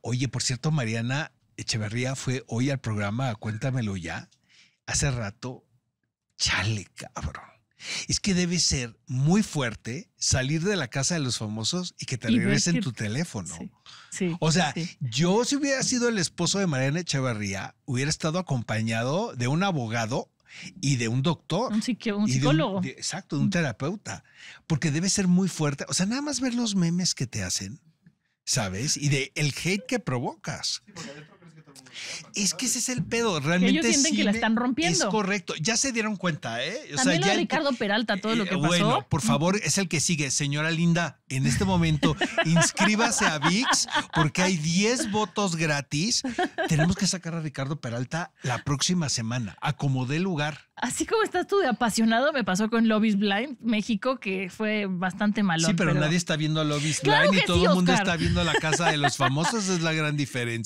Oye, por cierto, Mariana Echeverría fue hoy al programa Cuéntamelo ya. Hace rato, chale, cabrón. Es que debe ser muy fuerte salir de la casa de los famosos y que te regresen tu teléfono. o sea, yo si hubiera sido el esposo de Mariana Echeverría, hubiera estado acompañado de un abogado y de un doctor. Un, psicólogo. un, exacto, de un terapeuta. Porque debe ser muy fuerte. O sea, nada más ver los memes que te hacen. ¿sabes? Y de el hate que provocas. Es que ese es el pedo, realmente. Que ellos que la están rompiendo. Es correcto, ya se dieron cuenta, ¿eh? También Ricardo Peralta, todo lo eh, que pasó. Bueno, por favor, es el que sigue. Señora Linda, en este momento, inscríbase a VIX porque hay 10 votos gratis. Tenemos que sacar a Ricardo Peralta la próxima semana. Acomodé lugar. Así como estás tú de apasionado, me pasó con Lobby's Blind México, que fue bastante malo. Sí, pero, nadie está viendo a Lobby's Blind y todo el mundo está viendo la casa de los famosos. es la gran diferencia.